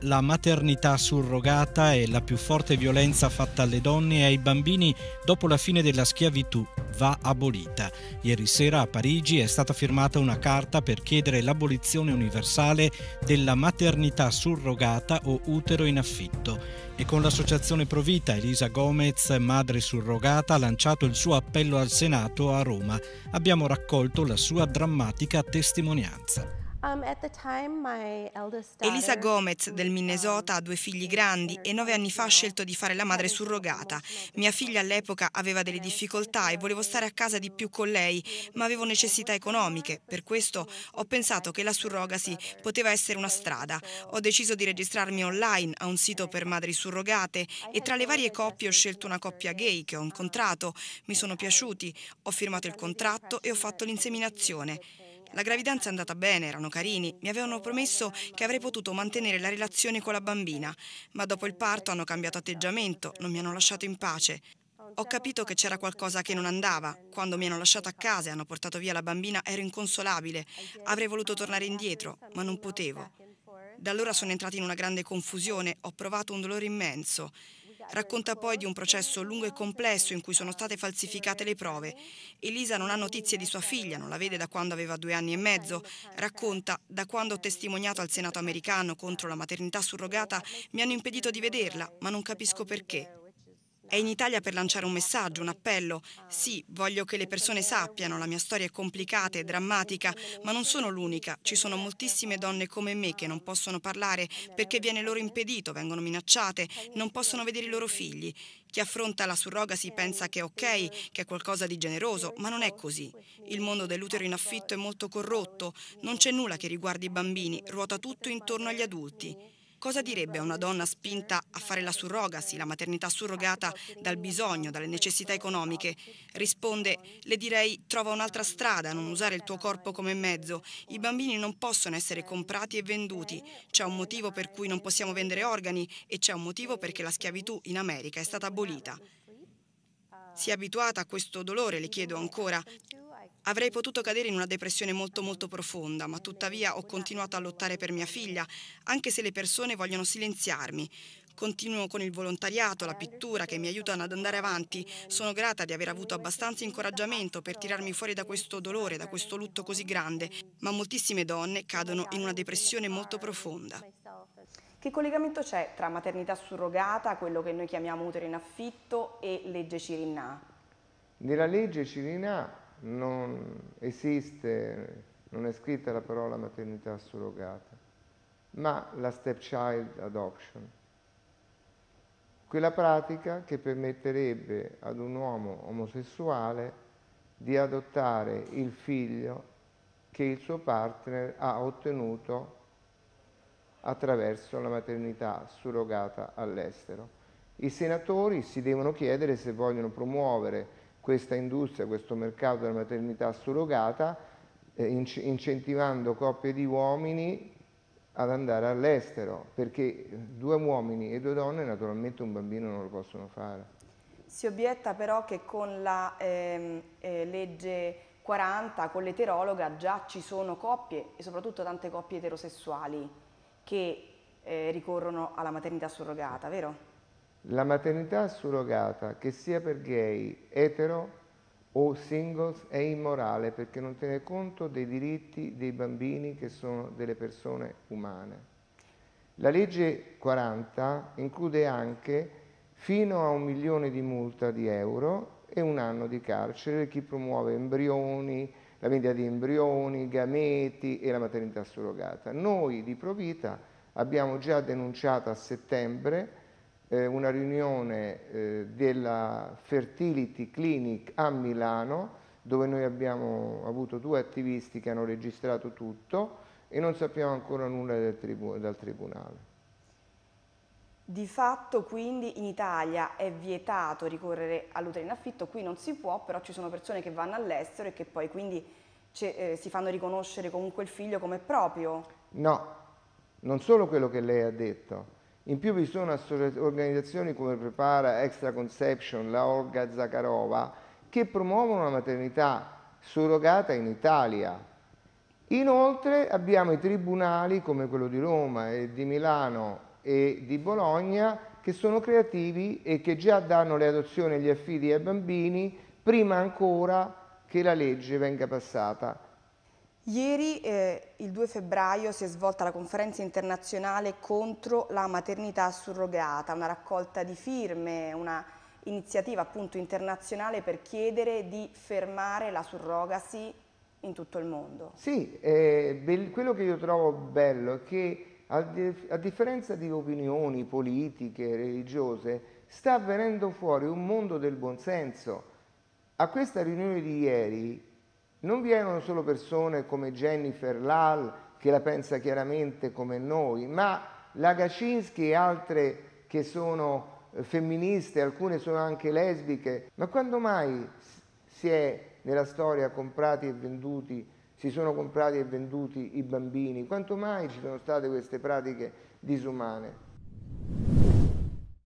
la maternità surrogata è la più forte violenza fatta alle donne e ai bambini dopo la fine della schiavitù va abolita. Ieri sera a Parigi è stata firmata una carta per chiedere l'abolizione universale della maternità surrogata o utero in affitto. E con l'associazione Provita Elisa Gomez, madre surrogata, ha lanciato il suo appello al Senato a Roma. Abbiamo raccolto la sua drammatica testimonianza. Um, Elisa Gomez del Minnesota ha due figli grandi e nove anni fa ha scelto di fare la madre surrogata. Mia figlia all'epoca aveva delle difficoltà e volevo stare a casa di più con lei, ma avevo necessità economiche. Per questo ho pensato che la surrogacy poteva essere una strada. Ho deciso di registrarmi online a un sito per madri surrogate e tra le varie coppie ho scelto una coppia gay che ho incontrato. Mi sono piaciuti, ho firmato il contratto e ho fatto l'inseminazione. La gravidanza è andata bene, erano carini, mi avevano promesso che avrei potuto mantenere la relazione con la bambina, ma dopo il parto hanno cambiato atteggiamento, non mi hanno lasciato in pace. Ho capito che c'era qualcosa che non andava. Quando mi hanno lasciato a casa e hanno portato via la bambina ero inconsolabile. Avrei voluto tornare indietro, ma non potevo. Da allora sono entrata in una grande confusione, ho provato un dolore immenso. Racconta poi di un processo lungo e complesso in cui sono state falsificate le prove. Elisa non ha notizie di sua figlia, non la vede da quando aveva due anni e mezzo. Racconta da quando ho testimoniato al Senato americano contro la maternità surrogata mi hanno impedito di vederla, ma non capisco perché. È in Italia per lanciare un messaggio, un appello. Sì, voglio che le persone sappiano, la mia storia è complicata e drammatica, ma non sono l'unica. Ci sono moltissime donne come me che non possono parlare perché viene loro impedito, vengono minacciate, non possono vedere i loro figli. Chi affronta la surrogasi pensa che è ok, che è qualcosa di generoso, ma non è così. Il mondo dell'utero in affitto è molto corrotto, non c'è nulla che riguardi i bambini, ruota tutto intorno agli adulti. Cosa direbbe a una donna spinta a fare la surrogacy, la maternità surrogata, dal bisogno, dalle necessità economiche? Risponde, le direi trova un'altra strada, non usare il tuo corpo come mezzo. I bambini non possono essere comprati e venduti. C'è un motivo per cui non possiamo vendere organi e c'è un motivo perché la schiavitù in America è stata abolita. Si è abituata a questo dolore, le chiedo ancora. Avrei potuto cadere in una depressione molto molto profonda, ma tuttavia ho continuato a lottare per mia figlia, anche se le persone vogliono silenziarmi. Continuo con il volontariato, la pittura che mi aiutano ad andare avanti. Sono grata di aver avuto abbastanza incoraggiamento per tirarmi fuori da questo dolore, da questo lutto così grande, ma moltissime donne cadono in una depressione molto profonda. Che collegamento c'è tra maternità surrogata, quello che noi chiamiamo utero in affitto e legge Cirinà? Nella legge Cirinà non esiste, non è scritta la parola maternità surrogata, ma la stepchild adoption, quella pratica che permetterebbe ad un uomo omosessuale di adottare il figlio che il suo partner ha ottenuto attraverso la maternità surrogata all'estero. I senatori si devono chiedere se vogliono promuovere questa industria, questo mercato della maternità surrogata, eh, inc incentivando coppie di uomini ad andare all'estero, perché due uomini e due donne naturalmente un bambino non lo possono fare. Si obietta però che con la ehm, eh, legge 40, con l'eterologa, già ci sono coppie e soprattutto tante coppie eterosessuali che eh, ricorrono alla maternità surrogata, vero? la maternità surrogata, che sia per gay, etero o singles, è immorale perché non tiene conto dei diritti dei bambini che sono delle persone umane. La legge 40 include anche fino a un milione di multa di euro e un anno di carcere chi promuove embrioni, la vendita di embrioni, gameti e la maternità surrogata. Noi di Provita abbiamo già denunciato a settembre eh, una riunione eh, della Fertility Clinic a Milano dove noi abbiamo avuto due attivisti che hanno registrato tutto e non sappiamo ancora nulla del tribu dal Tribunale. Di fatto quindi in Italia è vietato ricorrere all'utero in affitto, qui non si può, però ci sono persone che vanno all'estero e che poi quindi eh, si fanno riconoscere comunque il figlio come proprio. No, non solo quello che lei ha detto, in più vi sono organizzazioni come Prepara, Extra Conception, la Olga Zakharova, che promuovono la maternità surrogata in Italia. Inoltre abbiamo i tribunali come quello di Roma e di Milano e di Bologna che sono creativi e che già danno le adozioni e gli affidi ai bambini prima ancora che la legge venga passata. Ieri, eh, il 2 febbraio, si è svolta la conferenza internazionale contro la maternità surrogata, una raccolta di firme, un'iniziativa appunto internazionale per chiedere di fermare la surrogacy in tutto il mondo. Sì, eh, quello che io trovo bello è che a, dif a differenza di opinioni politiche, religiose, sta venendo fuori un mondo del buonsenso. A questa riunione di ieri non vi erano solo persone come Jennifer Lal, che la pensa chiaramente come noi, ma Lagacinski e altre che sono eh, femministe, alcune sono anche lesbiche. Ma quando mai si è nella storia comprati e venduti, si sono comprati e venduti i bambini? Quanto mai ci sono state queste pratiche disumane?